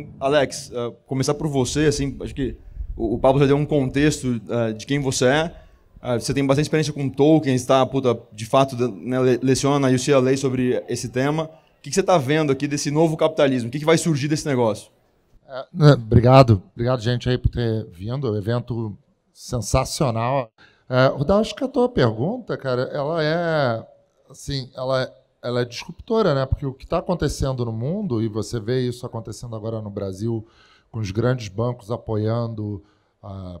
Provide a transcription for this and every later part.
Então, Alex, uh, começar por você, assim, acho que o, o Pablo já deu um contexto uh, de quem você é. Uh, você tem bastante experiência com Tolkien, tá? Puta, de fato, né, leciona a UCLA sobre esse tema. O que, que você está vendo aqui desse novo capitalismo? O que, que vai surgir desse negócio? É, né, obrigado, obrigado, gente, aí por ter vindo. É evento sensacional. É, acho que a tua pergunta, cara, ela é assim, ela é ela é disruptora, né? Porque o que está acontecendo no mundo, e você vê isso acontecendo agora no Brasil, com os grandes bancos apoiando a ah,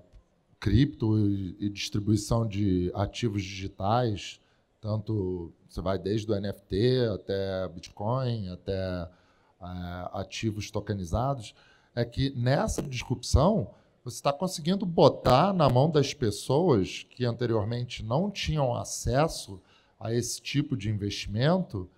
cripto e, e distribuição de ativos digitais, tanto você vai desde o NFT até Bitcoin, até ah, ativos tokenizados, é que nessa disrupção você está conseguindo botar na mão das pessoas que anteriormente não tinham acesso a esse tipo de investimento,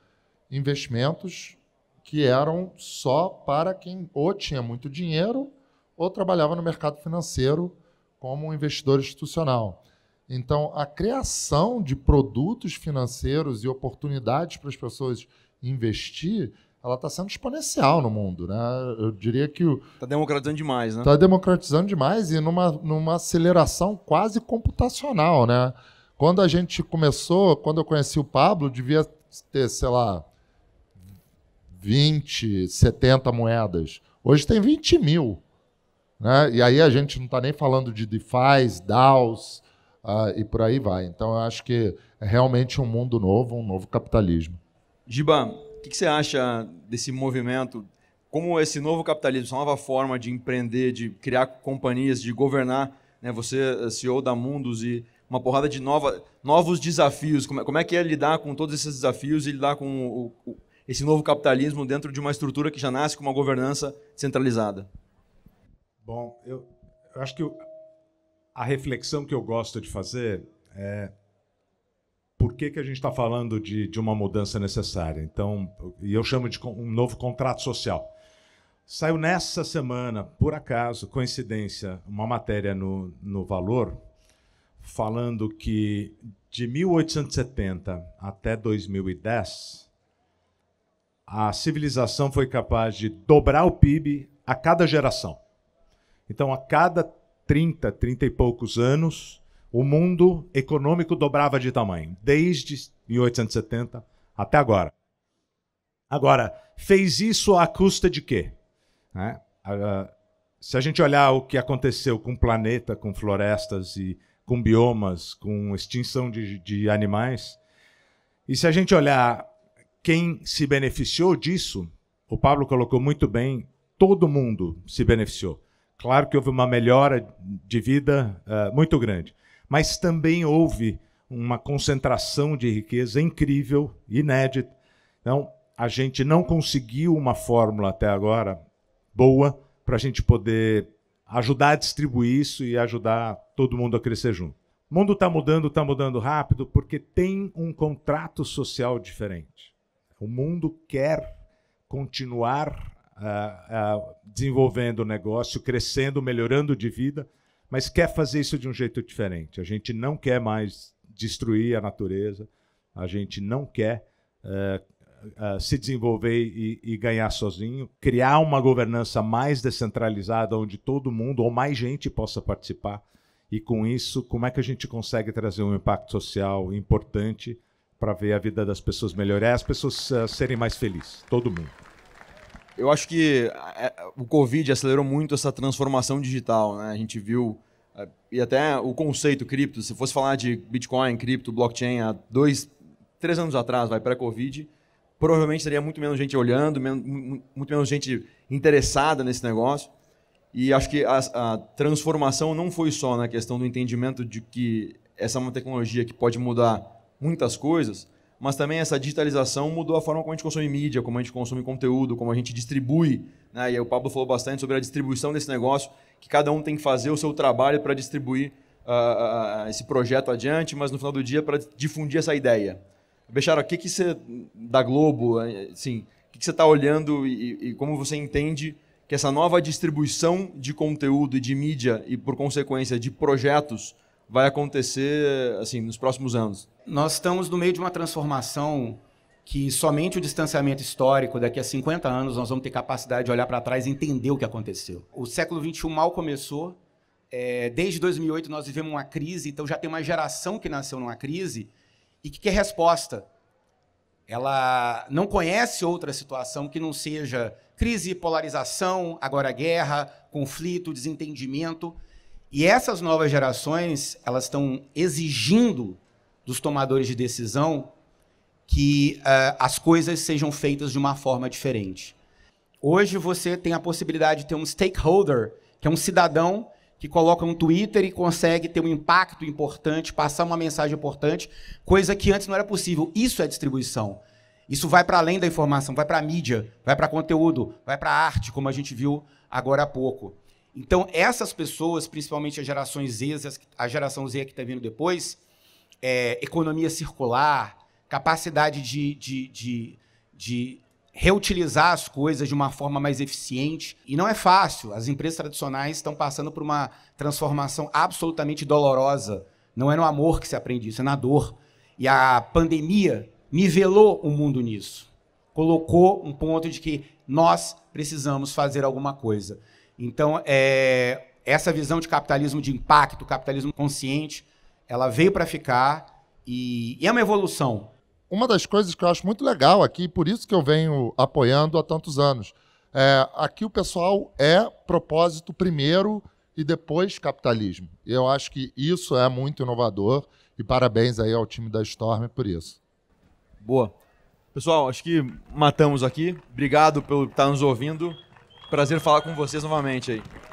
investimentos que eram só para quem ou tinha muito dinheiro ou trabalhava no mercado financeiro como um investidor institucional. Então, a criação de produtos financeiros e oportunidades para as pessoas investir, ela está sendo exponencial no mundo. Né? Eu diria que... Está democratizando demais, né? Está democratizando demais e numa, numa aceleração quase computacional, né? Quando a gente começou, quando eu conheci o Pablo, devia ter, sei lá, 20, 70 moedas. Hoje tem 20 mil. Né? E aí a gente não está nem falando de DeFi, DAOs uh, e por aí vai. Então eu acho que é realmente um mundo novo, um novo capitalismo. Giba, o que, que, você acha desse movimento? Como esse novo capitalismo, essa nova forma de empreender, de criar companhias, de governar? Né? Você é eh, CEO da Mundos e uma porrada de nova, novos desafios. Como, é, como é que é lidar com todos esses desafios e lidar com o, o, esse novo capitalismo dentro de uma estrutura que já nasce com uma governança centralizada? Bom, eu, eu acho que eu, a reflexão que eu gosto de fazer é por que, que a gente está falando de, de uma mudança necessária. Então, e eu chamo de um novo contrato social. Saiu nessa semana, por acaso, coincidência, uma matéria no, no Valor falando que de 1870 até 2010, a civilização foi capaz de dobrar o PIB a cada geração. Então, a cada 30, 30 e poucos anos, o mundo econômico dobrava de tamanho, desde 1870 até agora. Agora, fez isso à custa de quê? Né? Ah, se a gente olhar o que aconteceu com o planeta, com florestas e com biomas, com extinção de, de animais. E se a gente olhar quem se beneficiou disso, o Pablo colocou muito bem, todo mundo se beneficiou. Claro que houve uma melhora de vida uh, muito grande, mas também houve uma concentração de riqueza incrível, inédita. Então, a gente não conseguiu uma fórmula até agora boa para a gente poder ajudar a distribuir isso e ajudar todo mundo a crescer junto. O mundo está mudando, está mudando rápido, porque tem um contrato social diferente. O mundo quer continuar uh, uh, desenvolvendo o negócio, crescendo, melhorando de vida, mas quer fazer isso de um jeito diferente. A gente não quer mais destruir a natureza, a gente não quer uh, ah, se desenvolver e, e, ganhar sozinho, criar uma governança mais descentralizada, onde todo mundo ou mais gente possa participar. E com isso, como é que a gente consegue trazer um impacto social importante para ver a vida das pessoas melhorar e as pessoas uh, serem mais felizes? Todo mundo. Eu acho que ah, é, o Covid acelerou muito essa transformação digital. Né? A gente viu e até o conceito cripto, se fosse falar de Bitcoin, cripto, blockchain há dois, três anos atrás, vai pré-Covid, provavelmente teria muito menos gente olhando, muito menos gente interessada nesse negócio. E acho que a, a, transformação não foi só na questão do entendimento de que essa é uma tecnologia que pode mudar muitas coisas, mas também essa digitalização mudou a forma como a gente consome mídia, como a gente consome conteúdo, como a gente distribui. Né? E o Pablo falou bastante sobre a distribuição desse negócio, que cada um tem que fazer o seu trabalho para distribuir uh, uh, esse projeto adiante, mas no final do dia para difundir essa ideia. Bechara, o que, que você, da Globo, assim, o que, que você está olhando e, e, como você entende que essa nova distribuição de conteúdo e de mídia e, por consequência, de projetos vai acontecer assim nos próximos anos? Nós estamos no meio de uma transformação que somente o distanciamento histórico, daqui a 50 anos, nós vamos ter capacidade de olhar para trás e entender o que aconteceu. O século XXI mal começou. É, desde 2008 nós vivemos uma crise, então já tem uma geração que nasceu numa crise e que quer é resposta. Ela não conhece outra situação que não seja crise, polarização, agora guerra, conflito, desentendimento. E essas novas gerações, elas estão exigindo dos tomadores de decisão que uh, as coisas sejam feitas de uma forma diferente. Hoje você tem a possibilidade de ter um stakeholder, que é um cidadão que coloca um Twitter e consegue ter um impacto importante, passar uma mensagem importante, coisa que antes não era possível. Isso é distribuição. Isso vai para além da informação, vai para a mídia, vai para conteúdo, vai para a arte, como a gente viu agora há pouco. Então, essas pessoas, principalmente as gerações Z, a geração Z que está vindo depois, é, economia circular, capacidade de, de, de, de reutilizar as coisas de uma forma mais eficiente. E não é fácil. As empresas tradicionais estão passando por uma transformação absolutamente dolorosa. Não é no amor que se aprende isso, é na dor. E a pandemia nivelou o mundo nisso. Colocou um ponto de que nós precisamos fazer alguma coisa. Então, é, essa visão de capitalismo de impacto, capitalismo consciente, ela veio para ficar e, e é uma evolução uma das coisas que eu acho muito legal aqui, por isso que eu venho apoiando há tantos anos, é, aqui o pessoal é propósito primeiro e depois capitalismo. Eu acho que isso é muito inovador e parabéns aí ao time da Storm por isso. Boa. Pessoal, acho que matamos aqui. Obrigado por estar tá nos ouvindo. Prazer falar com vocês novamente aí.